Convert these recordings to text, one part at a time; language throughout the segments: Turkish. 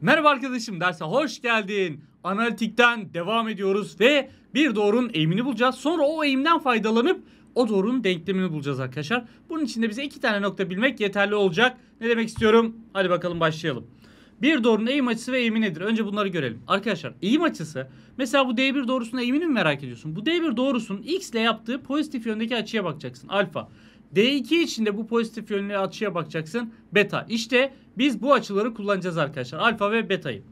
Merhaba arkadaşım derse hoş geldin. Analitikten devam ediyoruz ve bir doğrunun eğimini bulacağız. Sonra o eğimden faydalanıp o doğrunun denklemini bulacağız arkadaşlar. Bunun için de bize iki tane nokta bilmek yeterli olacak. Ne demek istiyorum? Hadi bakalım başlayalım. Bir doğrunun eğim açısı ve eğimi nedir? Önce bunları görelim. Arkadaşlar eğim açısı mesela bu D1 doğrusunun eğimini mi merak ediyorsun? Bu D1 doğrusunun x ile yaptığı pozitif yöndeki açıya bakacaksın. Alfa. D2 için de bu pozitif yönlü açıya bakacaksın. Beta. İşte biz bu açıları kullanacağız arkadaşlar. Alfa ve beta'yı.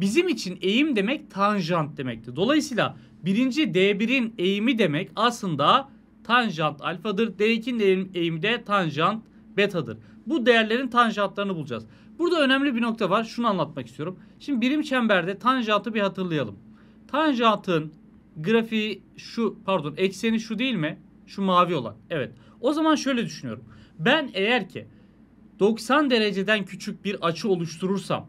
Bizim için eğim demek tanjant demekti. Dolayısıyla birinci D1'in eğimi demek aslında tanjant alfadır. D2'nin eğimi de tanjant betadır. Bu değerlerin tanjantlarını bulacağız. Burada önemli bir nokta var. Şunu anlatmak istiyorum. Şimdi birim çemberde tanjantı bir hatırlayalım. Tanjantın grafiği şu pardon ekseni şu değil mi? Şu mavi olan. Evet. O zaman şöyle düşünüyorum. Ben eğer ki 90 dereceden küçük bir açı oluşturursam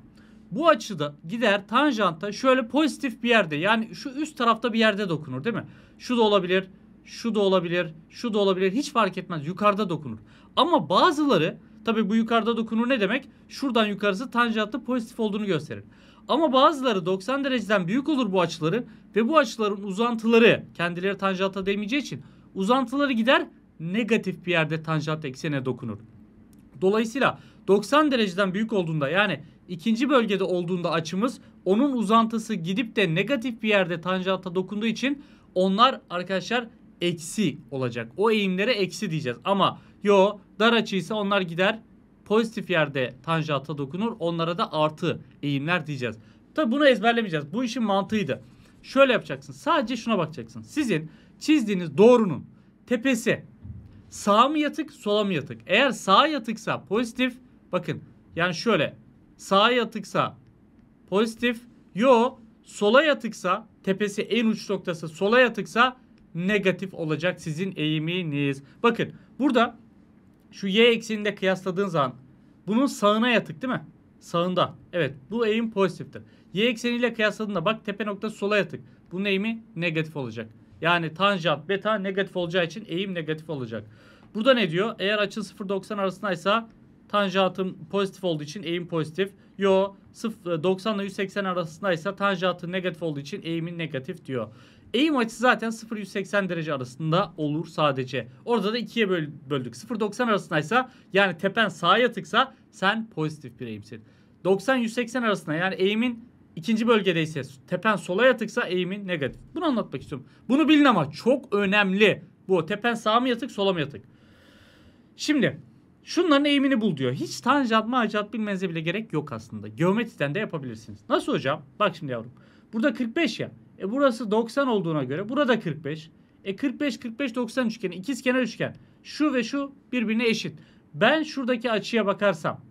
bu açıda gider tanjanta şöyle pozitif bir yerde yani şu üst tarafta bir yerde dokunur değil mi? Şu da olabilir, şu da olabilir, şu da olabilir hiç fark etmez yukarıda dokunur. Ama bazıları tabi bu yukarıda dokunur ne demek? Şuradan yukarısı tanjantta pozitif olduğunu gösterir. Ama bazıları 90 dereceden büyük olur bu açıları ve bu açıların uzantıları kendileri tanjanta değmeyeceği için uzantıları gider negatif bir yerde tanjant eksene dokunur. Dolayısıyla 90 dereceden büyük olduğunda yani ikinci bölgede olduğunda açımız onun uzantısı gidip de negatif bir yerde tanjanta dokunduğu için onlar arkadaşlar eksi olacak. O eğimlere eksi diyeceğiz. Ama yo dar açıysa onlar gider pozitif yerde tanjanta dokunur. Onlara da artı eğimler diyeceğiz. Tabi bunu ezberlemeyeceğiz. Bu işin mantığıydı. Şöyle yapacaksın. Sadece şuna bakacaksın. Sizin çizdiğiniz doğrunun tepesi Sağ mı yatık, sola mı yatık? Eğer sağa yatıksa pozitif. Bakın yani şöyle. Sağa yatıksa pozitif. Yo sola yatıksa tepesi en uç noktası sola yatıksa negatif olacak sizin eğiminiz. Bakın burada şu y eksenini de kıyasladığın zaman bunun sağına yatık değil mi? Sağında. Evet bu eğim pozitiftir. Y ekseniyle kıyasladığında bak tepe noktası sola yatık. Bunun eğimi negatif olacak. Yani tanjant beta negatif olacağı için eğim negatif olacak. Burada ne diyor? Eğer açı 0-90 arasındaysa tanjantım pozitif olduğu için eğim pozitif. Yo 90 ile 180 arasındaysa tanjantı negatif olduğu için eğimin negatif diyor. Eğim açısı zaten 0-180 derece arasında olur sadece. Orada da ikiye böldük. 0-90 arasındaysa yani tepen sağa yatıksa sen pozitif bir eğimsin. 90-180 arasında yani eğimin ikinci bölgedeyse tepen sola yatıksa eğimin negatif. Bunu anlatmak istiyorum. Bunu bilin ama çok önemli. Bu tepen sağ mı yatık sola mı yatık? Şimdi şunların eğimini bul diyor. Hiç tanjant manjant bilmenize bile gerek yok aslında. Geometriden de yapabilirsiniz. Nasıl hocam? Bak şimdi yavrum. Burada 45 ya. E burası 90 olduğuna göre burada 45. E 45 45 90 üçgeni ikiz kenar üçgen. Şu ve şu birbirine eşit. Ben şuradaki açıya bakarsam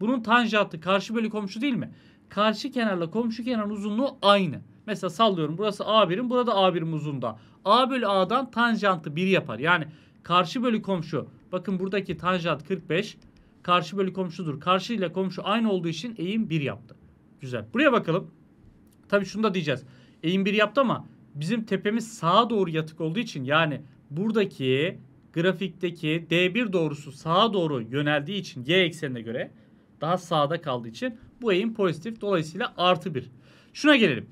bunun tanjantı karşı bölü komşu değil mi? Karşı kenarla komşu kenarın uzunluğu aynı. Mesela sallıyorum burası a birim burada A1'im uzunluğunda. A bölü A'dan tanjantı 1 yapar. Yani karşı bölü komşu Bakın buradaki tanjant 45. Karşı bölü komşudur. Karşı ile komşu aynı olduğu için eğim 1 yaptı. Güzel. Buraya bakalım. Tabii şunu da diyeceğiz. Eğim 1 yaptı ama bizim tepemiz sağa doğru yatık olduğu için yani buradaki grafikteki D1 doğrusu sağa doğru yöneldiği için y eksenine göre daha sağda kaldığı için bu eğim pozitif. Dolayısıyla artı 1. Şuna gelelim.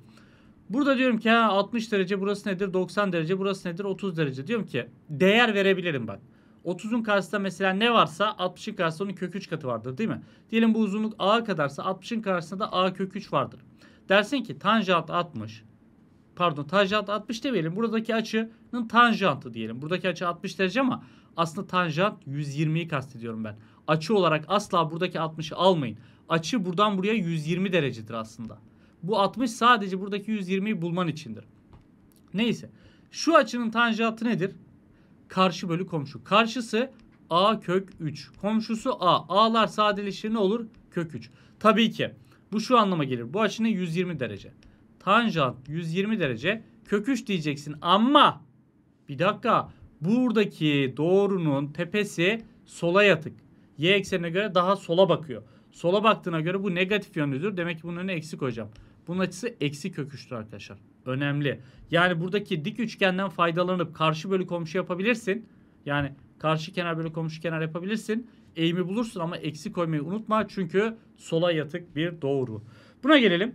Burada diyorum ki 60 derece burası nedir? 90 derece burası nedir? 30 derece. Diyorum ki değer verebilirim bak. 30'un karşısında mesela ne varsa 60'ın karşısında onun kök 3 katı vardır değil mi? Diyelim bu uzunluk a kadarsa 60'ın karşısında da a kök 3 vardır. Dersin ki tanjant 60 pardon tanjant 60 demeyelim. Buradaki açının tanjantı diyelim. Buradaki açı 60 derece ama aslında tanjant 120'yi kastediyorum ben. Açı olarak asla buradaki 60'ı almayın. Açı buradan buraya 120 derecedir aslında. Bu 60 sadece buradaki 120'yi bulman içindir. Neyse. Şu açının tanjantı nedir? Karşı bölü komşu. Karşısı A kök 3. Komşusu A. A'lar sadeleşir ne olur? Kök 3. Tabii ki bu şu anlama gelir. Bu açının 120 derece. Tanjant 120 derece. Kök 3 diyeceksin ama bir dakika buradaki doğrunun tepesi sola yatık. Y eksenine göre daha sola bakıyor. Sola baktığına göre bu negatif yönlüdür. Demek ki bunun önüne eksi koyacağım. Bunun açısı eksi kök 3'tür arkadaşlar önemli. Yani buradaki dik üçgenden faydalanıp karşı bölü komşu yapabilirsin. Yani karşı kenar bölü komşu kenar yapabilirsin. Eğimi bulursun ama eksi koymayı unutma çünkü sola yatık bir doğru. Buna gelelim.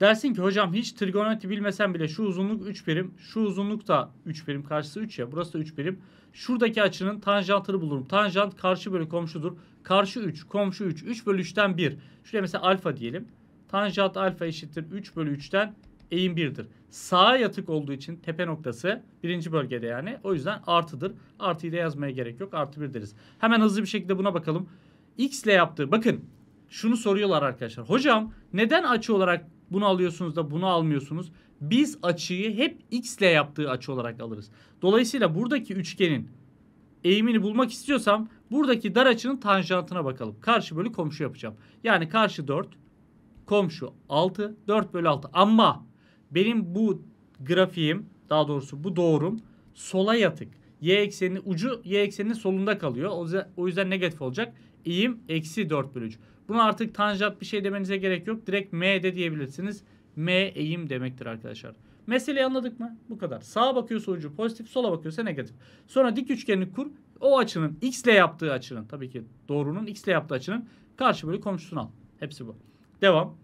Dersin ki hocam hiç trigonometri bilmesen bile şu uzunluk 3 birim, şu uzunluk da 3 birim, karşısı 3 ya, burası da 3 birim. Şuradaki açının tanjantını bulurum. Tanjant karşı bölü komşudur. Karşı 3, komşu 3, 3 bölü 3'ten 1. Şuraya mesela alfa diyelim. Tanjant alfa eşittir 3 bölü 3'ten eğim 1'dir. Sağa yatık olduğu için tepe noktası birinci bölgede yani. O yüzden artıdır. Artıyı da yazmaya gerek yok. Artı 1 deriz. Hemen hızlı bir şekilde buna bakalım. X ile yaptığı bakın şunu soruyorlar arkadaşlar. Hocam neden açı olarak bunu alıyorsunuz da bunu almıyorsunuz? Biz açıyı hep x ile yaptığı açı olarak alırız. Dolayısıyla buradaki üçgenin eğimini bulmak istiyorsam buradaki dar açının tanjantına bakalım. Karşı bölü komşu yapacağım. Yani karşı 4, komşu 6, 4 bölü 6. Ama benim bu grafiğim daha doğrusu bu doğrum sola yatık. Y ekseninin ucu Y ekseninin solunda kalıyor. O yüzden, o yüzden negatif olacak. İyim eksi 4 bölü 3. Bunu artık tanjant bir şey demenize gerek yok. Direkt M de diyebilirsiniz. M eğim demektir arkadaşlar. Meseleyi anladık mı? Bu kadar. Sağa bakıyorsa ucu pozitif, sola bakıyorsa negatif. Sonra dik üçgenlik kur. O açının x ile yaptığı açının tabii ki doğrunun x ile yaptığı açının karşı bölü komşusunu al. Hepsi bu. Devam.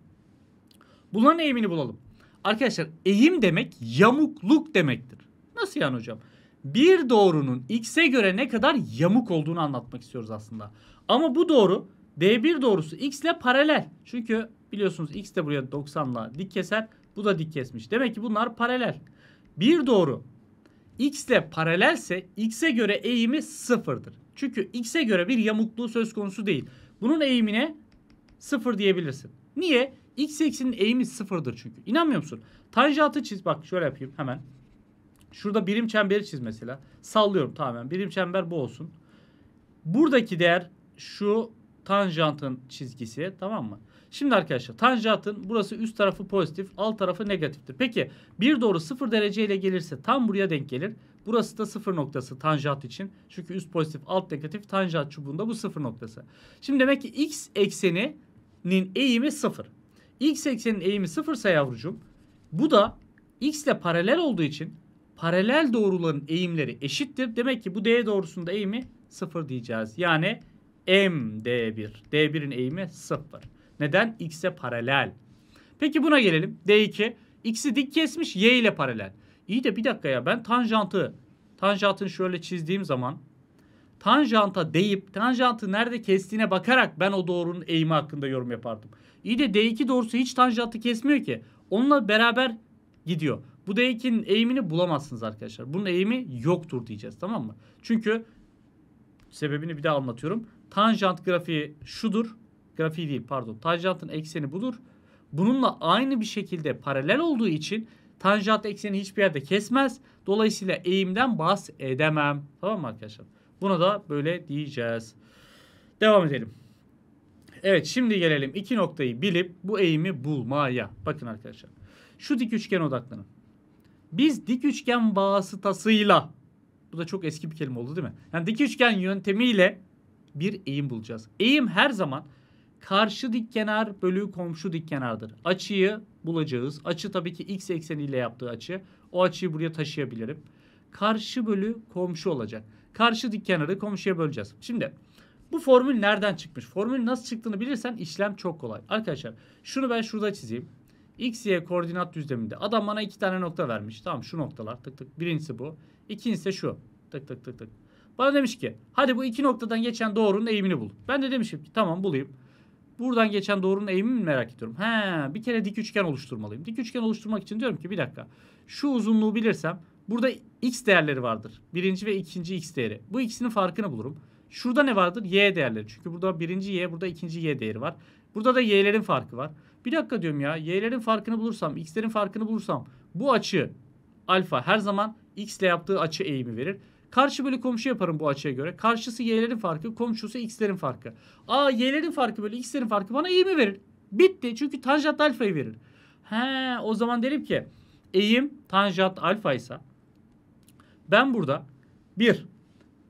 Bunların eğimini bulalım. Arkadaşlar eğim demek yamukluk demektir. Nasıl yani hocam? Bir doğrunun x'e göre ne kadar yamuk olduğunu anlatmak istiyoruz aslında. Ama bu doğru d1 doğrusu x ile paralel. Çünkü biliyorsunuz x de buraya 90'la dik keser. Bu da dik kesmiş. Demek ki bunlar paralel. Bir doğru x ile paralelse x'e göre eğimi sıfırdır. Çünkü x'e göre bir yamukluğu söz konusu değil. Bunun eğimine sıfır diyebilirsin. Niye? X eksinin eğimi sıfırdır çünkü. İnanmıyor musun? Tanjantı çiz. Bak şöyle yapayım hemen. Şurada birim çemberi çiz mesela. Sallıyorum tamamen. Birim çember bu olsun. Buradaki değer şu tanjantın çizgisi tamam mı? Şimdi arkadaşlar tanjantın burası üst tarafı pozitif alt tarafı negatiftir. Peki bir doğru sıfır dereceyle gelirse tam buraya denk gelir. Burası da sıfır noktası tanjant için. Çünkü üst pozitif alt negatif tanjant çubuğunda bu sıfır noktası. Şimdi demek ki x ekseninin eğimi sıfır. X eksenin eğimi sıfırsa yavrucuğum bu da X ile paralel olduğu için paralel doğruların eğimleri eşittir. Demek ki bu D doğrusunda eğimi sıfır diyeceğiz. Yani M D1. D1'in eğimi sıfır. Neden? X ile paralel. Peki buna gelelim. D2. X'i dik kesmiş Y ile paralel. İyi de bir dakika ya ben tanjantı tanjantını şöyle çizdiğim zaman tanjanta deyip tanjantı nerede kestiğine bakarak ben o doğrunun eğimi hakkında yorum yapardım. İyi de D2 doğrusu hiç tanjantı kesmiyor ki. Onunla beraber gidiyor. Bu D2'nin eğimini bulamazsınız arkadaşlar. Bunun eğimi yoktur diyeceğiz tamam mı? Çünkü sebebini bir daha anlatıyorum. Tanjant grafiği şudur. Grafiği değil pardon. Tanjantın ekseni budur. Bununla aynı bir şekilde paralel olduğu için tanjant ekseni hiçbir yerde kesmez. Dolayısıyla eğimden bahsedemem. Tamam mı arkadaşlar? Buna da böyle diyeceğiz. Devam edelim. Evet şimdi gelelim iki noktayı bilip bu eğimi bulmaya. Bakın arkadaşlar. Şu dik üçgen odaklanın. Biz dik üçgen vasıtasıyla bu da çok eski bir kelime oldu değil mi? Yani dik üçgen yöntemiyle bir eğim bulacağız. Eğim her zaman karşı dik kenar bölü komşu dik kenardır Açıyı bulacağız. Açı tabii ki x ekseniyle yaptığı açı. O açıyı buraya taşıyabilirim. Karşı bölü komşu olacak. Karşı dik kenarı komşuya böleceğiz. Şimdi bu formül nereden çıkmış? Formül nasıl çıktığını bilirsen işlem çok kolay. Arkadaşlar şunu ben şurada çizeyim. X, Y koordinat düzleminde adam bana iki tane nokta vermiş. Tamam şu noktalar tık tık. Birincisi bu. İkincisi şu. Tık tık tık tık. Bana demiş ki hadi bu iki noktadan geçen doğrunun eğimini bul. Ben de demişim ki tamam bulayım. Buradan geçen doğrunun eğimini mi merak ediyorum? He, bir kere dik üçgen oluşturmalıyım. Dik üçgen oluşturmak için diyorum ki bir dakika. Şu uzunluğu bilirsem burada x değerleri vardır. Birinci ve ikinci x değeri. Bu ikisinin farkını bulurum. Şurada ne vardır? Y değerleri. Çünkü burada birinci Y, burada ikinci Y değeri var. Burada da Y'lerin farkı var. Bir dakika diyorum ya. Y'lerin farkını bulursam, X'lerin farkını bulursam bu açı alfa her zaman X ile yaptığı açı eğimi verir. Karşı bölü komşu yaparım bu açıya göre. Karşısı y'lerin farkı, komşusu x'lerin farkı. A y'lerin farkı böyle x'lerin farkı bana eğimi verir. Bitti. Çünkü tanjant alfayı verir. He, o zaman derim ki eğim tanjant alfa ise ben burada bir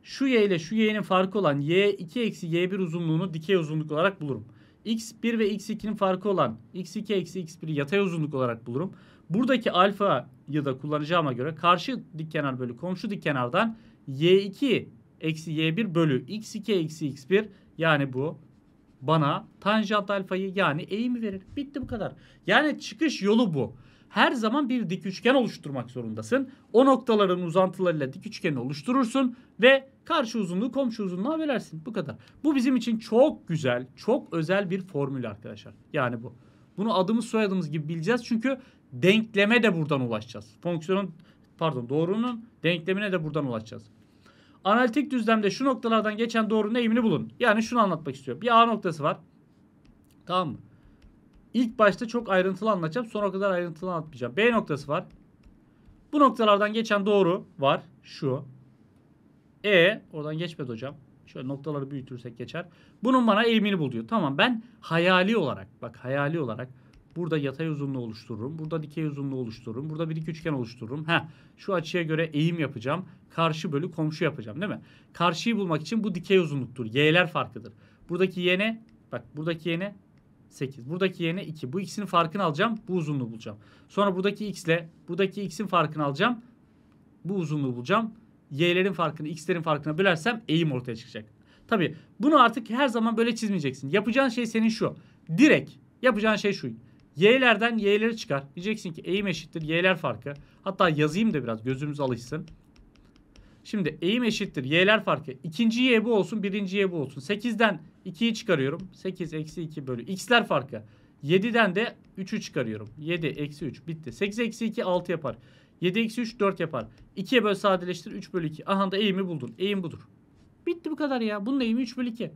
şu y ile şu y'nin farkı olan y2 eksi y1 uzunluğunu dikey uzunluk olarak bulurum. x1 ve x2'nin farkı olan x2 eksi x1'i yatay uzunluk olarak bulurum. Buradaki alfa'yı da kullanacağıma göre karşı dik kenar bölü komşu dik kenardan y2 eksi y1 bölü x2 eksi x1 yani bu bana tanjant alfayı yani eğimi verir. Bitti bu kadar. Yani çıkış yolu bu her zaman bir dik üçgen oluşturmak zorundasın. O noktaların uzantılarıyla dik üçgeni oluşturursun ve karşı uzunluğu komşu uzunluğa bölersin. Bu kadar. Bu bizim için çok güzel, çok özel bir formül arkadaşlar. Yani bu. Bunu adımız soyadımız gibi bileceğiz çünkü denkleme de buradan ulaşacağız. Fonksiyonun pardon doğrunun denklemine de buradan ulaşacağız. Analitik düzlemde şu noktalardan geçen doğrunun eğimini bulun. Yani şunu anlatmak istiyor. Bir A noktası var. Tamam mı? İlk başta çok ayrıntılı anlatacağım. Sonra o kadar ayrıntılı anlatmayacağım. B noktası var. Bu noktalardan geçen doğru var. Şu. E oradan geçmedi hocam. Şöyle noktaları büyütürsek geçer. Bunun bana eğimini bul diyor. Tamam ben hayali olarak bak hayali olarak burada yatay uzunluğu oluştururum. Burada dikey uzunluğu oluştururum. Burada bir iki üçgen oluştururum. Heh, şu açıya göre eğim yapacağım. Karşı bölü komşu yapacağım değil mi? Karşıyı bulmak için bu dikey uzunluktur. Y'ler farkıdır. Buradaki y ne? Bak buradaki y ne? 8. Buradaki yerine 2. Bu ikisinin farkını alacağım. Bu uzunluğu bulacağım. Sonra buradaki x ile buradaki x'in farkını alacağım. Bu uzunluğu bulacağım. Y'lerin farkını x'lerin farkına bölersem eğim ortaya çıkacak. Tabi bunu artık her zaman böyle çizmeyeceksin. Yapacağın şey senin şu. Direkt yapacağın şey şu. Y'lerden y'leri çıkar. Diyeceksin ki eğim eşittir y'ler farkı. Hatta yazayım da biraz gözümüz alışsın. Şimdi eğim eşittir. Y'ler farkı. İkinci Y bu olsun. Birinci Y bu olsun. 8'den 2'yi çıkarıyorum. 8 eksi 2 bölü. X'ler farkı. 7'den de 3'ü çıkarıyorum. 7 eksi 3 bitti. 8 eksi 2 6 yapar. 7 eksi 3 4 yapar. 2'ye böl sadeleştir 3 bölü 2. Aha da eğimi buldun. Eğim budur. Bitti bu kadar ya. Bunun eğimi 3 bölü 2.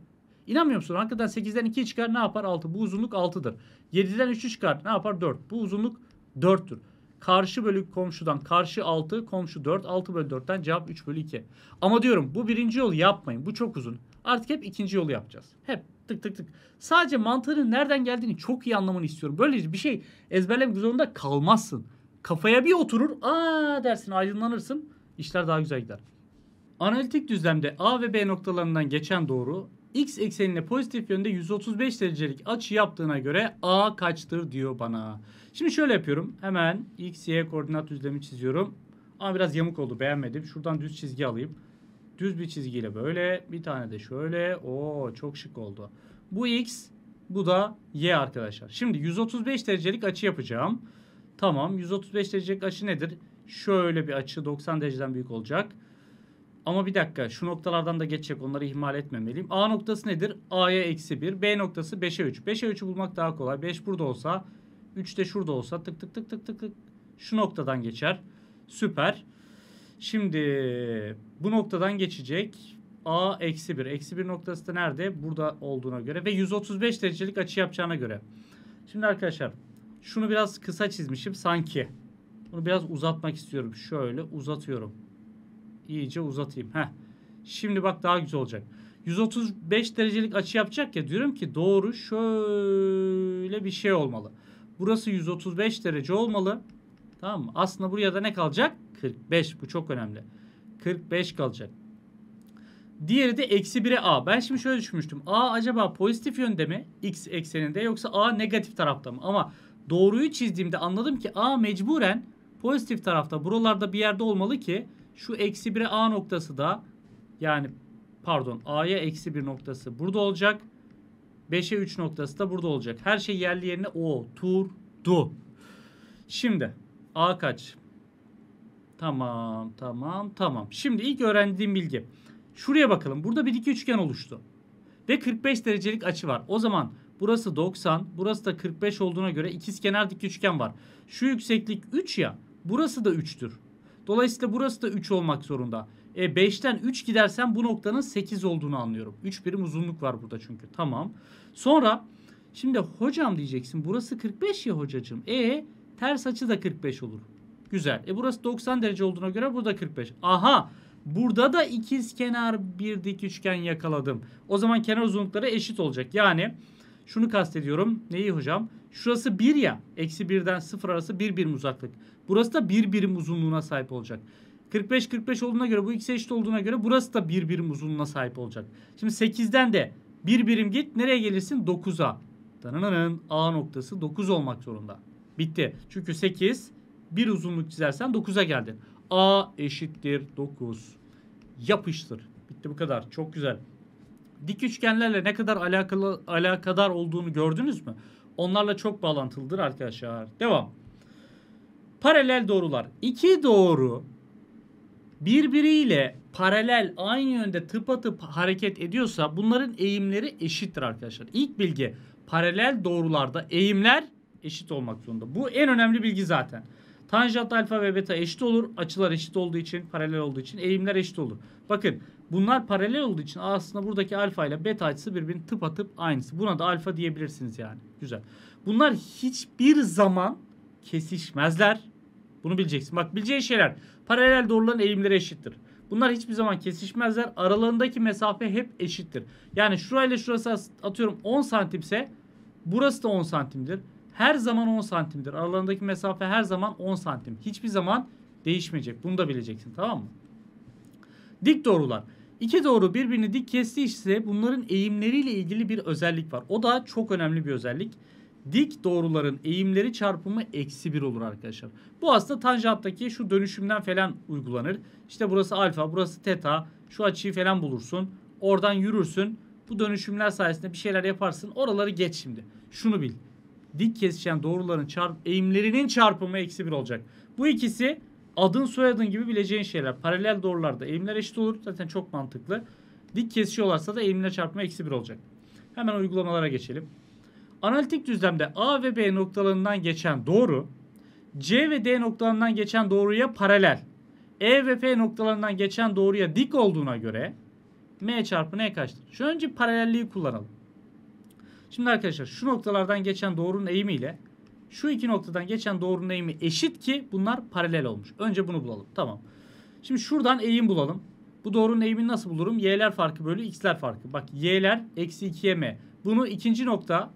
İnanmıyor musun? Hakikaten 8'den 2'yi çıkar ne yapar? 6. Bu uzunluk 6'dır. 7'den 3'ü çıkar ne yapar? 4. Bu uzunluk 4'tür. Karşı bölü komşudan karşı 6, komşu 4, 6 bölü 4'ten cevap 3 bölü 2. Ama diyorum bu birinci yolu yapmayın. Bu çok uzun. Artık hep ikinci yolu yapacağız. Hep tık tık tık. Sadece mantığının nereden geldiğini çok iyi anlamanı istiyorum. Böylece bir şey ezberlemek zorunda kalmazsın. Kafaya bir oturur, aa dersin, aydınlanırsın. İşler daha güzel gider. Analitik düzlemde A ve B noktalarından geçen doğru x eksenine pozitif yönde 135 derecelik açı yaptığına göre a kaçtır diyor bana. Şimdi şöyle yapıyorum. Hemen x, y koordinat düzlemi çiziyorum. Ama biraz yamuk oldu beğenmedim. Şuradan düz çizgi alayım. Düz bir çizgiyle böyle bir tane de şöyle. Oo çok şık oldu. Bu x bu da y arkadaşlar. Şimdi 135 derecelik açı yapacağım. Tamam 135 derecelik açı nedir? Şöyle bir açı 90 dereceden büyük olacak. Ama bir dakika şu noktalardan da geçecek onları ihmal etmemeliyim. A noktası nedir? A'ya eksi 1. B noktası 5'e 3. 5'e 3'ü bulmak daha kolay. 5 burada olsa 3 de şurada olsa tık tık tık tık tık tık şu noktadan geçer. Süper. Şimdi bu noktadan geçecek. A eksi 1. Eksi 1 noktası da nerede? Burada olduğuna göre ve 135 derecelik açı yapacağına göre. Şimdi arkadaşlar şunu biraz kısa çizmişim sanki. Bunu biraz uzatmak istiyorum. Şöyle uzatıyorum iyice uzatayım. Heh. Şimdi bak daha güzel olacak. 135 derecelik açı yapacak ya diyorum ki doğru şöyle bir şey olmalı. Burası 135 derece olmalı. Tamam mı? Aslında buraya da ne kalacak? 45. Bu çok önemli. 45 kalacak. Diğeri de eksi 1'e a. Ben şimdi şöyle düşünmüştüm. a acaba pozitif yönde mi? x ekseninde yoksa a negatif tarafta mı? Ama doğruyu çizdiğimde anladım ki a mecburen pozitif tarafta. Buralarda bir yerde olmalı ki şu eksi 1'e A noktası da yani pardon A'ya eksi 1 noktası burada olacak. 5'e 3 noktası da burada olacak. Her şey yerli yerine oturdu. Şimdi A kaç? Tamam tamam tamam. Şimdi ilk öğrendiğim bilgi. Şuraya bakalım. Burada bir iki üçgen oluştu. Ve 45 derecelik açı var. O zaman burası 90, burası da 45 olduğuna göre ikizkenar dik üçgen var. Şu yükseklik 3 ya. Burası da 3'tür. Dolayısıyla burası da 3 olmak zorunda. E 5'ten 3 gidersen bu noktanın 8 olduğunu anlıyorum. 3 birim uzunluk var burada çünkü. Tamam. Sonra şimdi hocam diyeceksin burası 45 ya hocacığım. E ters açı da 45 olur. Güzel. E burası 90 derece olduğuna göre burada 45. Aha! Burada da ikiz kenar bir dik üçgen yakaladım. O zaman kenar uzunlukları eşit olacak. Yani şunu kastediyorum. Neyi hocam? Şurası 1 ya. Eksi 1'den 0 arası 1 birim uzaklık. Burası da 1 birim uzunluğuna sahip olacak. 45 45 olduğuna göre bu ikisi eşit olduğuna göre burası da 1 birim uzunluğuna sahip olacak. Şimdi 8'den de 1 birim git nereye gelirsin? 9'a. Dananın A noktası 9 olmak zorunda. Bitti. Çünkü 8 bir uzunluk çizersen 9'a geldin. A eşittir 9. Yapıştır. Bitti bu kadar. Çok güzel dik üçgenlerle ne kadar alakalı alakadar olduğunu gördünüz mü? Onlarla çok bağlantılıdır arkadaşlar. Devam. Paralel doğrular. İki doğru birbiriyle paralel aynı yönde tıpatıp hareket ediyorsa bunların eğimleri eşittir arkadaşlar. İlk bilgi paralel doğrularda eğimler eşit olmak zorunda. Bu en önemli bilgi zaten. Tanjant alfa ve beta eşit olur. Açılar eşit olduğu için, paralel olduğu için eğimler eşit olur. Bakın Bunlar paralel olduğu için aslında buradaki alfa ile beta açısı birbirinin tıpatıp aynısı. Buna da alfa diyebilirsiniz yani. Güzel. Bunlar hiçbir zaman kesişmezler. Bunu bileceksin. Bak bileceğin şeyler. Paralel doğruların eğimleri eşittir. Bunlar hiçbir zaman kesişmezler. Aralarındaki mesafe hep eşittir. Yani şurayla şurası atıyorum 10 santimse burası da 10 santimdir. Her zaman 10 santimdir. Aralarındaki mesafe her zaman 10 santim. Hiçbir zaman değişmeyecek. Bunu da bileceksin tamam mı? Dik doğrular. İki doğru birbirini dik kestiği ise bunların eğimleriyle ilgili bir özellik var. O da çok önemli bir özellik. Dik doğruların eğimleri çarpımı eksi bir olur arkadaşlar. Bu aslında tanjanttaki şu dönüşümden falan uygulanır. İşte burası alfa, burası teta, şu açıyı falan bulursun. Oradan yürürsün. Bu dönüşümler sayesinde bir şeyler yaparsın. Oraları geç şimdi. Şunu bil. Dik kesişen doğruların çarp eğimlerinin çarpımı eksi bir olacak. Bu ikisi adın soyadın gibi bileceğin şeyler. Paralel doğrularda eğimler eşit olur. Zaten çok mantıklı. Dik kesişiyorlarsa da eğimler çarpma eksi 1 olacak. Hemen uygulamalara geçelim. Analitik düzlemde A ve B noktalarından geçen doğru, C ve D noktalarından geçen doğruya paralel, E ve P noktalarından geçen doğruya dik olduğuna göre M çarpı N kaçtır? Şu önce paralelliği kullanalım. Şimdi arkadaşlar şu noktalardan geçen doğrunun eğimiyle şu iki noktadan geçen doğrunun eğimi eşit ki bunlar paralel olmuş. Önce bunu bulalım. Tamam. Şimdi şuradan eğim bulalım. Bu doğrunun eğimini nasıl bulurum? Y'ler farkı bölü x'ler farkı. Bak y'ler eksi 2 m. Bunu ikinci nokta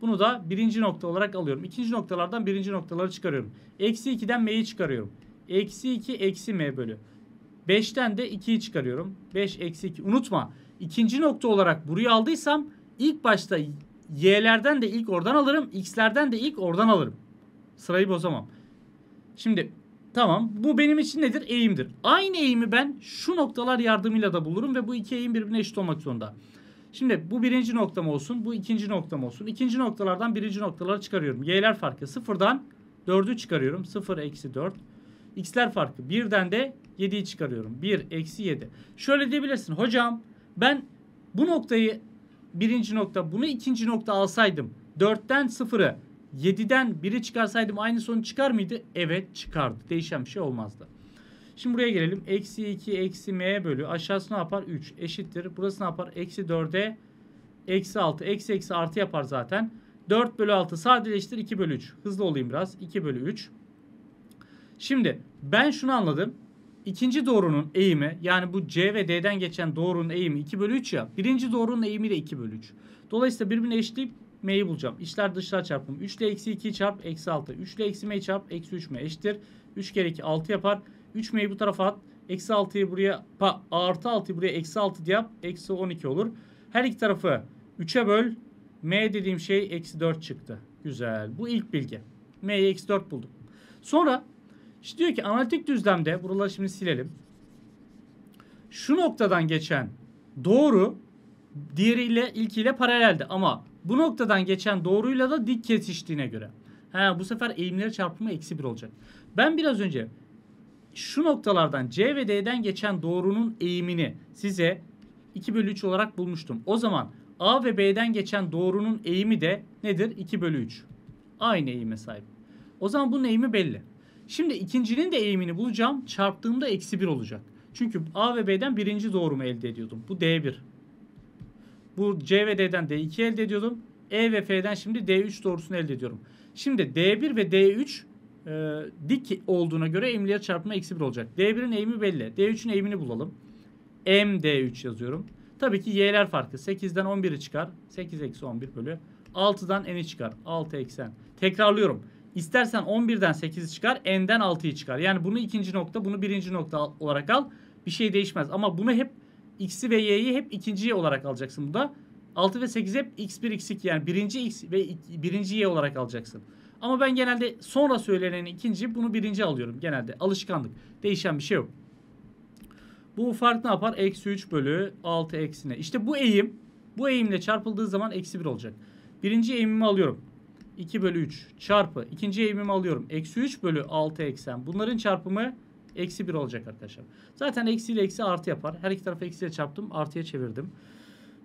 bunu da birinci nokta olarak alıyorum. İkinci noktalardan birinci noktaları çıkarıyorum. Eksi 2'den m'yi çıkarıyorum. Eksi 2 eksi m bölü. 5'ten de 2'yi çıkarıyorum. 5 eksi 2. Unutma ikinci nokta olarak burayı aldıysam ilk başta Y'lerden de ilk oradan alırım. X'lerden de ilk oradan alırım. Sırayı bozamam. Şimdi tamam bu benim için nedir? Eğimdir. Aynı eğimi ben şu noktalar yardımıyla da bulurum ve bu iki eğim birbirine eşit olmak zorunda. Şimdi bu birinci noktam olsun. Bu ikinci noktam olsun. İkinci noktalardan birinci noktaları çıkarıyorum. Y'ler farkı sıfırdan 4'ü çıkarıyorum. sıfır eksi dört. X'ler farkı birden de yediyi çıkarıyorum. bir eksi yedi. Şöyle diyebilirsin. Hocam ben bu noktayı birinci nokta bunu ikinci nokta alsaydım 4'ten 0'ı 7'den 1'i çıkarsaydım aynı sonuç çıkar mıydı? Evet çıkardı. Değişen bir şey olmazdı. Şimdi buraya gelelim. Eksi 2 eksi m bölü aşağısı ne yapar? 3 eşittir. Burası ne yapar? Eksi 4'e eksi 6 eksi eksi artı yapar zaten. 4 bölü 6 sadeleştir 2 bölü 3. Hızlı olayım biraz. 2 bölü 3. Şimdi ben şunu anladım. İkinci doğrunun eğimi yani bu C ve D'den geçen doğrunun eğimi 2 bölü 3 ya. Birinci doğrunun eğimi de 2 bölü 3. Dolayısıyla birbirine eşitleyip m'yi bulacağım. İşler dışlar çarpım. 3 ile eksi 2 çarp eksi 6. 3 ile eksi m çarp eksi 3 m eşittir. 3 kere 2 6 yapar. 3 m'yi bu tarafa at. Eksi 6'yı buraya pa, artı 6'yı buraya eksi 6 diye yap. Eksi 12 olur. Her iki tarafı 3'e böl. m dediğim şey eksi 4 çıktı. Güzel. Bu ilk bilgi. m'yi eksi 4 buldum. Sonra işte diyor ki analitik düzlemde buraları şimdi silelim. Şu noktadan geçen doğru diğeriyle ilkiyle paraleldi ama bu noktadan geçen doğruyla da dik kesiştiğine göre. He, bu sefer eğimleri çarpımı eksi bir olacak. Ben biraz önce şu noktalardan C ve D'den geçen doğrunun eğimini size 2 bölü 3 olarak bulmuştum. O zaman A ve B'den geçen doğrunun eğimi de nedir? 2 bölü 3. Aynı eğime sahip. O zaman bunun eğimi belli. Şimdi ikincinin de eğimini bulacağım. Çarptığımda eksi 1 olacak. Çünkü A ve B'den birinci doğrumu elde ediyordum. Bu D1. Bu C ve D'den D2 elde ediyordum. E ve F'den şimdi D3 doğrusunu elde ediyorum. Şimdi D1 ve D3 e, dik olduğuna göre eğimliğe çarpma eksi 1 olacak. D1'in eğimi belli. D3'ün eğimini bulalım. M D3 yazıyorum. Tabii ki y'ler farkı. 8'den 11'i çıkar. 8 eksi 11 bölü. 6'dan n'i çıkar. 6 eksen. Tekrarlıyorum. İstersen 11'den 8'i çıkar, n'den 6'yı çıkar. Yani bunu ikinci nokta, bunu birinci nokta olarak al. Bir şey değişmez. Ama bunu hep x'i ve y'yi hep ikinci olarak alacaksın burada. 6 ve 8 hep x1, x2 yani birinci x ve birinci y olarak alacaksın. Ama ben genelde sonra söylenen ikinci, bunu birinci alıyorum genelde. Alışkanlık. Değişen bir şey yok. Bu fark ne yapar? Eksi 3 bölü 6 eksine. İşte bu eğim, bu eğimle çarpıldığı zaman eksi 1 olacak. Birinci eğimimi alıyorum. 2 bölü 3 çarpı ikinci eğimimi alıyorum. Eksi 3 bölü 6 eksen. Bunların çarpımı eksi 1 olacak arkadaşlar. Zaten eksi ile eksi artı yapar. Her iki tarafı eksiye çarptım. Artıya çevirdim.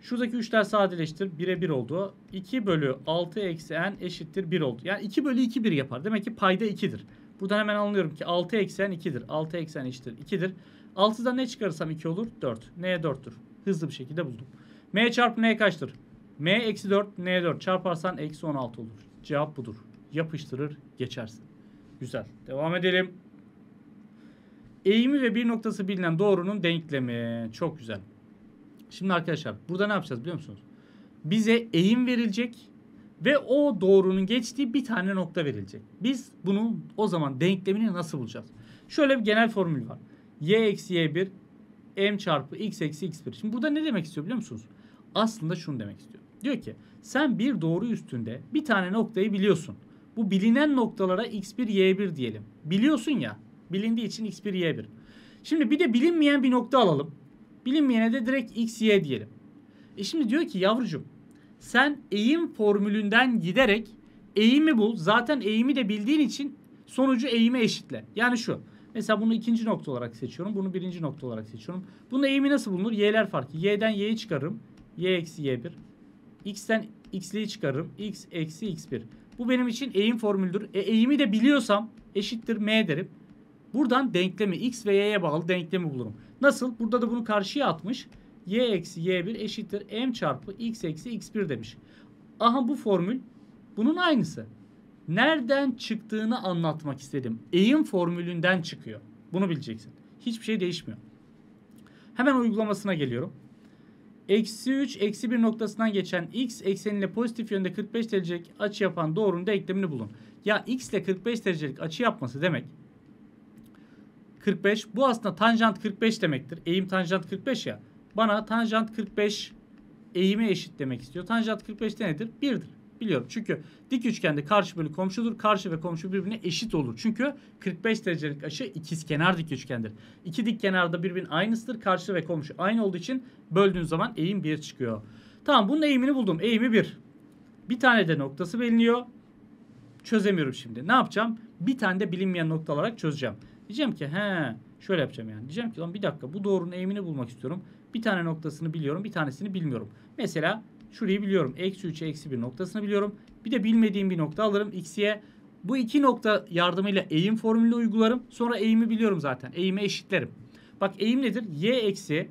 Şuradaki 3'ler sadeleştir. 1'e 1 oldu. 2 bölü 6 eksi n eşittir 1 oldu. Yani 2 bölü 2 1 yapar. Demek ki payda 2'dir. Buradan hemen anlıyorum ki 6 eksi n 2'dir. 6 eksen eşittir 2'dir. 6'dan ne çıkarırsam 2 olur? 4. N'ye 4'tür. Hızlı bir şekilde buldum. M çarpı N kaçtır? M eksi 4, N 4. Çarparsan eksi 16 olur. Cevap budur. Yapıştırır geçersin. Güzel. Devam edelim. Eğimi ve bir noktası bilinen doğrunun denklemi. Çok güzel. Şimdi arkadaşlar burada ne yapacağız biliyor musunuz? Bize eğim verilecek ve o doğrunun geçtiği bir tane nokta verilecek. Biz bunu o zaman denklemini nasıl bulacağız? Şöyle bir genel formül var. y eksi y1 m çarpı x eksi x1. Şimdi burada ne demek istiyor biliyor musunuz? Aslında şunu demek istiyor. Diyor ki sen bir doğru üstünde bir tane noktayı biliyorsun. Bu bilinen noktalara x1, y1 diyelim. Biliyorsun ya. Bilindiği için x1, y1. Şimdi bir de bilinmeyen bir nokta alalım. Bilinmeyene de direkt x, y diyelim. E şimdi diyor ki yavrucuğum sen eğim formülünden giderek eğimi bul. Zaten eğimi de bildiğin için sonucu eğime eşitle. Yani şu. Mesela bunu ikinci nokta olarak seçiyorum. Bunu birinci nokta olarak seçiyorum. Bunun eğimi nasıl bulunur? Y'ler farkı. Y'den y'yi çıkarırım. Y eksi y1 x'ten x'liği çıkarırım. x eksi x1. Bu benim için eğim formülüdür. E, eğimi de biliyorsam eşittir m derim. Buradan denklemi x ve y'ye bağlı denklemi bulurum. Nasıl? Burada da bunu karşıya atmış. y eksi y1 eşittir m çarpı x eksi x1 demiş. Aha bu formül bunun aynısı. Nereden çıktığını anlatmak istedim. Eğim formülünden çıkıyor. Bunu bileceksin. Hiçbir şey değişmiyor. Hemen uygulamasına geliyorum. Eksi 3, eksi 1 noktasından geçen x ekseniyle pozitif yönde 45 derecelik açı yapan doğrunun da eklemini bulun. Ya x ile 45 derecelik açı yapması demek 45. Bu aslında tanjant 45 demektir. Eğim tanjant 45 ya. Bana tanjant 45 eğime eşit demek istiyor. Tanjant 45 de nedir? 1'dir biliyorum. Çünkü dik üçgende karşı bölü komşudur. Karşı ve komşu birbirine eşit olur. Çünkü 45 derecelik açı ikizkenar dik üçgendir. İki dik kenarda birbirin aynısıdır. Karşı ve komşu aynı olduğu için böldüğün zaman eğim 1 çıkıyor. Tamam bunun eğimini buldum. Eğimi 1. Bir tane de noktası belirliyor. Çözemiyorum şimdi. Ne yapacağım? Bir tane de bilinmeyen nokta olarak çözeceğim. Diyeceğim ki he şöyle yapacağım yani. Diyeceğim ki lan bir dakika bu doğrunun eğimini bulmak istiyorum. Bir tane noktasını biliyorum bir tanesini bilmiyorum. Mesela Şurayı biliyorum. Eksi 3'e eksi 1 noktasını biliyorum. Bir de bilmediğim bir nokta alırım. X'ye bu iki nokta yardımıyla eğim formülünü uygularım. Sonra eğimi biliyorum zaten. Eğimi eşitlerim. Bak eğim nedir? Y eksi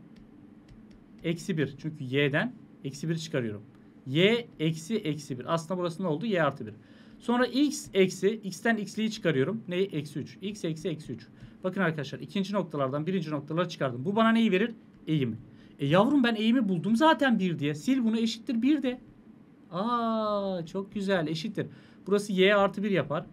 eksi 1. Çünkü y'den eksi 1 çıkarıyorum. Y eksi eksi 1. Aslında burası ne oldu? Y artı 1. Sonra x eksi x'ten x'liyi çıkarıyorum. Neyi? Eksi 3. x eksi eksi 3. Bakın arkadaşlar ikinci noktalardan birinci noktalara çıkardım. Bu bana neyi verir? Eğimi. E yavrum ben eğimi buldum zaten 1 diye. Sil bunu eşittir 1 de. Aa çok güzel eşittir. Burası y artı 1 yapar.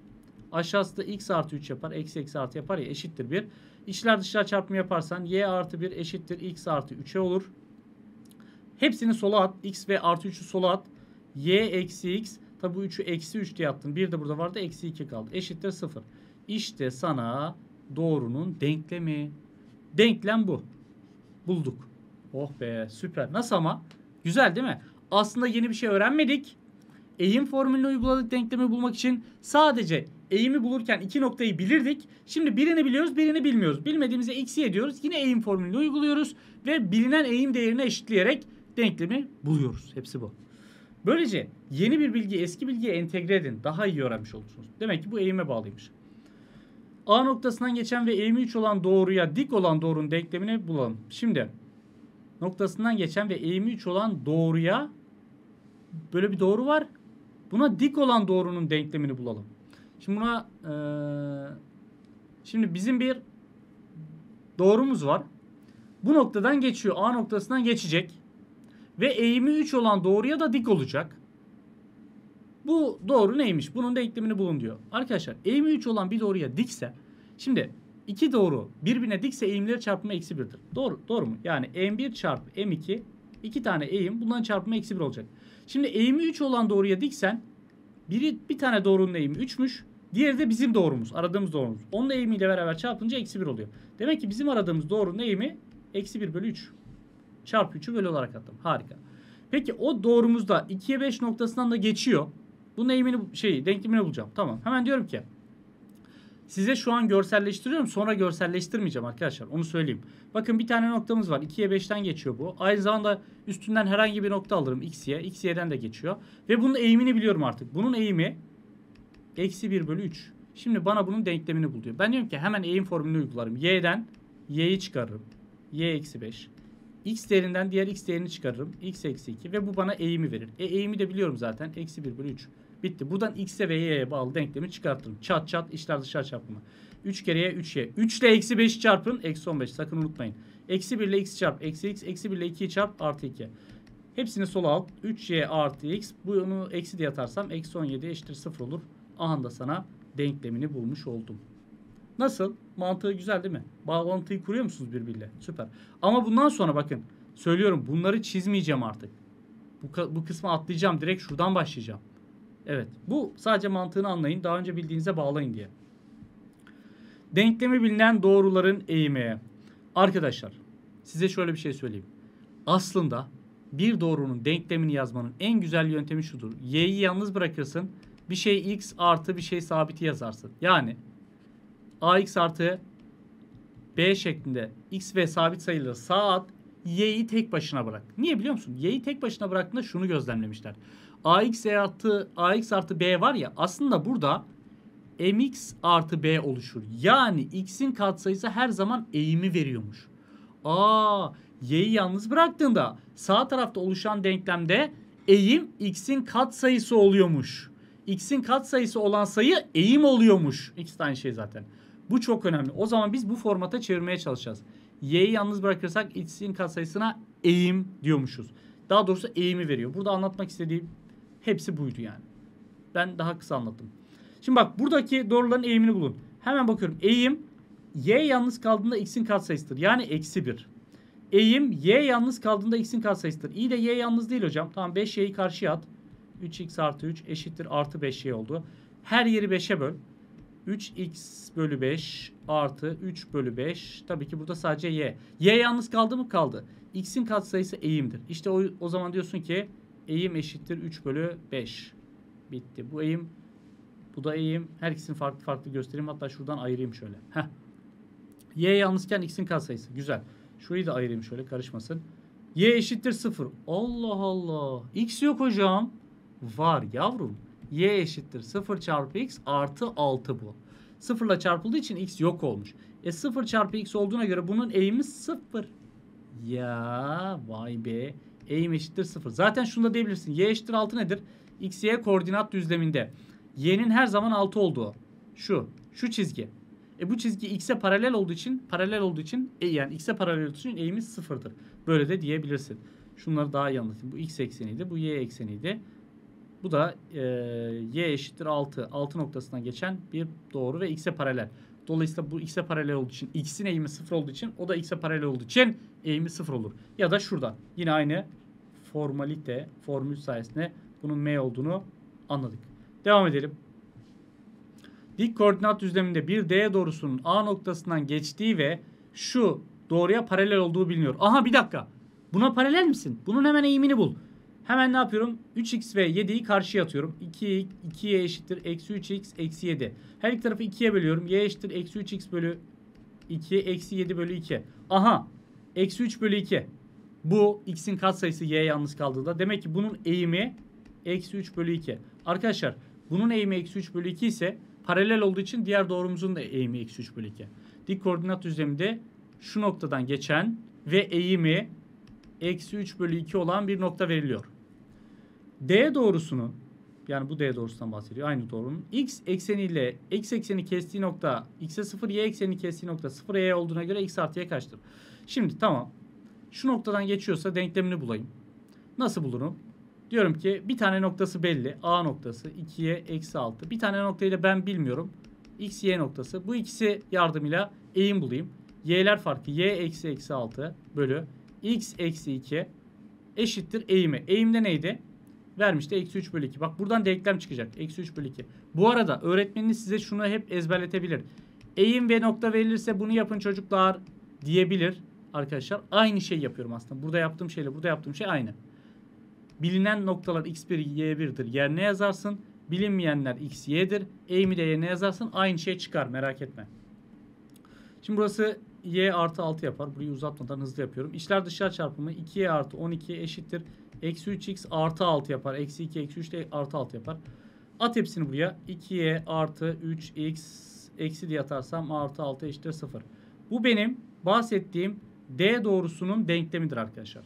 Aşağısı da x artı 3 yapar. Eksi eksi artı yapar ya eşittir 1. İçler dışlar çarpımı yaparsan y artı 1 eşittir x artı 3'e olur. Hepsini sola at. x ve artı 3'ü sola at. y eksi x. Tabi bu 3'ü eksi 3 diye attın. 1 de burada vardı. Eksi 2 kaldı. Eşittir 0. İşte sana doğrunun denklemi. Denklem bu. Bulduk. Oh be süper. Nasıl ama? Güzel değil mi? Aslında yeni bir şey öğrenmedik. Eğim formülünü uyguladık denklemi bulmak için sadece eğimi bulurken iki noktayı bilirdik. Şimdi birini biliyoruz birini bilmiyoruz. Bilmediğimizi x'i ediyoruz. Yine eğim formülünü uyguluyoruz ve bilinen eğim değerine eşitleyerek denklemi buluyoruz. Hepsi bu. Böylece yeni bir bilgiyi eski bilgiye entegre edin. Daha iyi öğrenmiş olursunuz. Demek ki bu eğime bağlıymış. A noktasından geçen ve eğimi 3 olan doğruya dik olan doğrunun denklemini bulalım. Şimdi noktasından geçen ve eğimi 3 olan doğruya böyle bir doğru var. Buna dik olan doğrunun denklemini bulalım. Şimdi buna e, şimdi bizim bir doğrumuz var. Bu noktadan geçiyor. A noktasından geçecek. Ve eğimi 3 olan doğruya da dik olacak. Bu doğru neymiş? Bunun denklemini bulun diyor. Arkadaşlar eğimi 3 olan bir doğruya dikse şimdi İki doğru birbirine dikse eğimleri çarpımı eksi birdir. Doğru, doğru mu? Yani M1 çarpı M2 iki tane eğim bunların çarpımı eksi bir olacak. Şimdi eğimi 3 olan doğruya diksen biri bir tane doğrunun eğimi 3'müş. Diğeri de bizim doğrumuz. Aradığımız doğrumuz. Onun eğimiyle beraber çarpınca eksi 1 oluyor. Demek ki bizim aradığımız doğrunun eğimi eksi 1 bölü 3. Çarpı 3'ü bölü olarak attım. Harika. Peki o doğrumuzda 2'ye 5 noktasından da geçiyor. Bunun eğimini şey denklemini bulacağım. Tamam. Hemen diyorum ki Size şu an görselleştiriyorum sonra görselleştirmeyeceğim arkadaşlar onu söyleyeyim. Bakın bir tane noktamız var 2'ye 5'ten geçiyor bu. Aynı zamanda üstünden herhangi bir nokta alırım x'ye x'ye'den de geçiyor. Ve bunun eğimini biliyorum artık. Bunun eğimi eksi 1 bölü 3. Şimdi bana bunun denklemini bul diyor. Ben diyorum ki hemen eğim formülünü uygularım. y'den y'yi çıkarırım. y eksi 5 x değerinden diğer x değerini çıkarırım. x eksi 2 ve bu bana eğimi verir. E eğimi de biliyorum zaten. Eksi 1 bölü 3. Bitti. Buradan x'e ve y'ye bağlı denklemi çıkarttım. Çat çat işler dışarı çarpımı. 3 kereye 3 y. 3 ile eksi 5 çarpın. Eksi 15 sakın unutmayın. Eksi 1 ile x çarp. Eksi x. Eksi 1 ile 2 çarp. Artı 2. Hepsini sola al. 3y artı x. Bunu eksi diye atarsam eksi 17 eşittir 0 olur. Aha da sana denklemini bulmuş oldum. Nasıl? Mantığı güzel değil mi? Bağlantıyı kuruyor musunuz birbiriyle? Süper. Ama bundan sonra bakın. Söylüyorum bunları çizmeyeceğim artık. Bu, bu kısmı atlayacağım. Direkt şuradan başlayacağım. Evet. Bu sadece mantığını anlayın. Daha önce bildiğinize bağlayın diye. Denklemi bilinen doğruların eğimi. Arkadaşlar size şöyle bir şey söyleyeyim. Aslında bir doğrunun denklemini yazmanın en güzel yöntemi şudur. Y'yi yalnız bırakırsın. Bir şey x artı bir şey sabiti yazarsın. Yani ax artı b şeklinde x ve sabit sayıları saat at. Y'yi tek başına bırak. Niye biliyor musun? Y'yi tek başına bıraktığında şunu gözlemlemişler. AX e artı AX artı B var ya aslında burada MX artı B oluşur. Yani X'in katsayısı her zaman eğimi veriyormuş. Aa, Y'yi yalnız bıraktığında sağ tarafta oluşan denklemde eğim X'in katsayısı oluyormuş. X'in katsayısı olan sayı eğim oluyormuş. X de aynı şey zaten. Bu çok önemli. O zaman biz bu formata çevirmeye çalışacağız. Y'yi yalnız bırakırsak X'in katsayısına eğim diyormuşuz. Daha doğrusu eğimi veriyor. Burada anlatmak istediğim Hepsi buydu yani. Ben daha kısa anlattım. Şimdi bak buradaki doğruların eğimini bulun. Hemen bakıyorum. Eğim y yalnız kaldığında x'in katsayısıdır. Yani eksi 1. Eğim y yalnız kaldığında x'in katsayısıdır. İyi de y yalnız değil hocam. Tamam 5y'yi karşıya at. 3x artı 3 eşittir artı 5y oldu. Her yeri 5'e böl. 3x bölü 5 artı 3 bölü 5. Tabii ki burada sadece y. Y yalnız kaldı mı? Kaldı. X'in katsayısı eğimdir. İşte o, o zaman diyorsun ki eğim eşittir 3 bölü 5. Bitti. Bu eğim bu da eğim. Her ikisini farklı farklı göstereyim. Hatta şuradan ayırayım şöyle. Heh. Y yalnızken x'in katsayısı. Güzel. Şurayı da ayırayım şöyle karışmasın. Y eşittir 0. Allah Allah. X yok hocam. Var yavrum. Y eşittir 0 çarpı x artı 6 bu. 0 ile çarpıldığı için x yok olmuş. E 0 çarpı x olduğuna göre bunun eğimi 0. Ya vay be eğim eşittir 0. Zaten şunu da diyebilirsin. Y eşittir 6 nedir? X, Y koordinat düzleminde. Y'nin her zaman 6 olduğu. Şu. Şu çizgi. E bu çizgi x'e paralel olduğu için paralel olduğu için e yani x'e paralel olduğu için eğimiz 0'dır. Böyle de diyebilirsin. Şunları daha iyi anlatayım. Bu x ekseniydi. Bu y ekseniydi. Bu da e, y eşittir 6. 6 noktasından geçen bir doğru ve x'e paralel. Dolayısıyla bu x'e paralel olduğu için x'in eğimi sıfır olduğu için o da x'e paralel olduğu için eğimi sıfır olur. Ya da şuradan yine aynı formalite formül sayesinde bunun m olduğunu anladık. Devam edelim. Dik koordinat düzleminde bir d doğrusunun a noktasından geçtiği ve şu doğruya paralel olduğu biliniyor. Aha bir dakika. Buna paralel misin? Bunun hemen eğimini bul. Hemen ne yapıyorum? 3x ve 7'yi karşıya atıyorum. 2, 2'ye eşittir. Eksi 3x, eksi 7. Her iki tarafı 2'ye bölüyorum. Y eşittir. Eksi 3x bölü 2, eksi 7 bölü 2. Aha. Eksi 3 bölü 2. Bu x'in kat sayısı y'ye yalnız kaldığında. Demek ki bunun eğimi eksi 3 bölü 2. Arkadaşlar bunun eğimi eksi 3 bölü 2 ise paralel olduğu için diğer doğrumuzun da eğimi eksi 3 bölü 2. Dik koordinat düzleminde şu noktadan geçen ve eğimi eksi 3 bölü 2 olan bir nokta veriliyor. D doğrusunun yani bu D doğrusundan bahsediyor. Aynı doğrunun x ekseniyle x ekseni kestiği nokta x'e 0 y ekseni kestiği nokta 0 y olduğuna göre x artı y kaçtır? Şimdi tamam. Şu noktadan geçiyorsa denklemini bulayım. Nasıl bulurum? Diyorum ki bir tane noktası belli. A noktası 2'ye eksi 6. Bir tane noktayı da ben bilmiyorum. X, Y noktası. Bu ikisi yardımıyla eğim bulayım. Y'ler farkı. Y eksi eksi 6 bölü X eksi 2 eşittir eğimi. Eğimde neydi? Vermiş eksi 3 bölü 2. Bak buradan denklem çıkacak. Eksi 3 bölü 2. Bu arada öğretmeniniz size şunu hep ezberletebilir. Eğim ve nokta verilirse bunu yapın çocuklar diyebilir arkadaşlar. Aynı şey yapıyorum aslında. Burada yaptığım şeyle burada yaptığım şey aynı. Bilinen noktalar x1, y1'dir. Yerine yazarsın. Bilinmeyenler x, y'dir. Eğimi de yerine yazarsın. Aynı şey çıkar merak etme. Şimdi burası y artı 6 yapar. Burayı uzatmadan hızlı yapıyorum. İçler dışlar çarpımı 2y artı 12 eşittir. Eksi 3x artı 6 yapar. Eksi 2 eksi 3 de artı 6 yapar. At hepsini buraya. 2 2'ye artı 3x eksi diye atarsam artı 6 eşittir 0. Bu benim bahsettiğim D doğrusunun denklemidir arkadaşlar.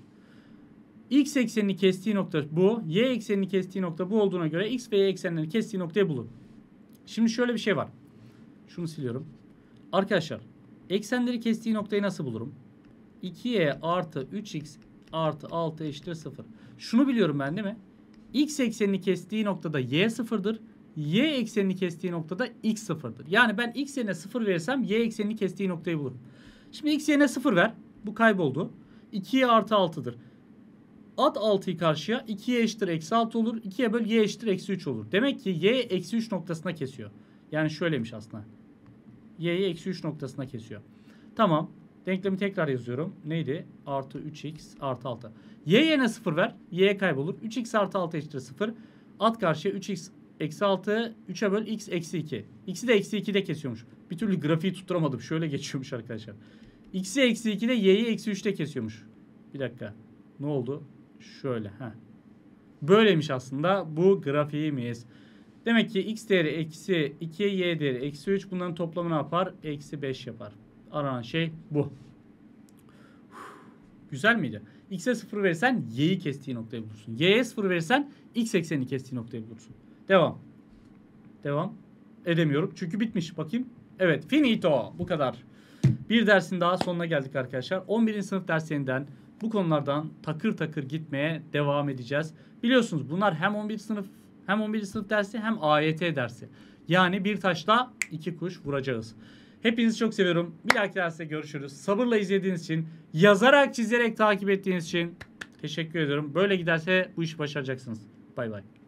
X eksenini kestiği nokta bu. Y eksenini kestiği nokta bu olduğuna göre X ve Y eksenlerini kestiği noktayı bulun. Şimdi şöyle bir şey var. Şunu siliyorum. Arkadaşlar eksenleri kestiği noktayı nasıl bulurum? 2y artı 3x artı 6 eşittir 0. Şunu biliyorum ben değil mi? X eksenini kestiği noktada Y sıfırdır. Y eksenini kestiği noktada X sıfırdır. Yani ben X yerine 0 verirsem Y eksenini kestiği noktayı bulurum. Şimdi X yerine 0 ver. Bu kayboldu. 2 artı 6'dır. At 6'yı karşıya 2'ye eşittir eksi 6 olur. 2'ye böl y eşittir eksi 3 olur. Demek ki y eksi 3 noktasına kesiyor. Yani şöylemiş aslında. y'yi eksi 3 noktasına kesiyor. Tamam. Denklemi tekrar yazıyorum. Neydi? Artı 3x artı 6. Y yerine 0 ver. Y kaybolur. 3x artı 6 eşittir 0. At karşıya 3x eksi 6 3'e böl x eksi 2. X'i de eksi 2'de kesiyormuş. Bir türlü grafiği tutturamadım. Şöyle geçiyormuş arkadaşlar. X'i eksi 2'de y'yi eksi 3'te kesiyormuş. Bir dakika. Ne oldu? Şöyle. ha. Böyleymiş aslında. Bu grafiğimiz. Demek ki x değeri eksi 2, y değeri eksi 3. Bunların toplamı ne yapar? Eksi 5 yapar aranan şey bu. Güzel miydi? X'e 0 verirsen Y'yi kestiği noktayı bulursun. Y'ye 0 verirsen X eksenini kestiği noktayı bulursun. Devam. Devam edemiyorum. Çünkü bitmiş. Bakayım. Evet. Finito. Bu kadar. Bir dersin daha sonuna geldik arkadaşlar. 11. sınıf derslerinden bu konulardan takır takır gitmeye devam edeceğiz. Biliyorsunuz bunlar hem 11. sınıf hem 11. sınıf dersi hem AYT dersi. Yani bir taşla iki kuş vuracağız. Hepinizi çok seviyorum. Bir dahaki derste görüşürüz. Sabırla izlediğiniz için, yazarak, çizerek takip ettiğiniz için teşekkür ediyorum. Böyle giderse bu işi başaracaksınız. Bay bay.